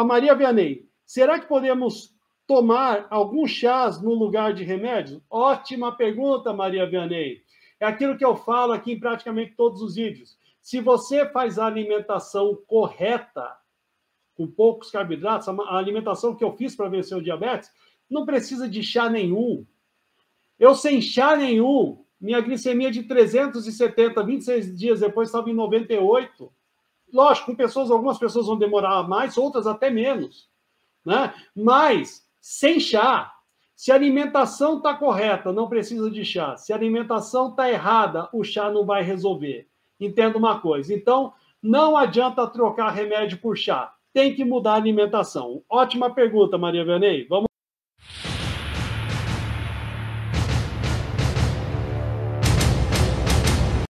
A Maria Vianney, será que podemos tomar alguns chás no lugar de remédios? Ótima pergunta, Maria Vianney. É aquilo que eu falo aqui em praticamente todos os vídeos. Se você faz a alimentação correta, com poucos carboidratos, a alimentação que eu fiz para vencer o diabetes, não precisa de chá nenhum. Eu sem chá nenhum, minha glicemia de 370, 26 dias depois estava em 98. Lógico, com pessoas, algumas pessoas vão demorar mais, outras até menos. Né? Mas, sem chá, se a alimentação está correta, não precisa de chá. Se a alimentação está errada, o chá não vai resolver. Entenda uma coisa. Então, não adianta trocar remédio por chá. Tem que mudar a alimentação. Ótima pergunta, Maria Vianney. Vamos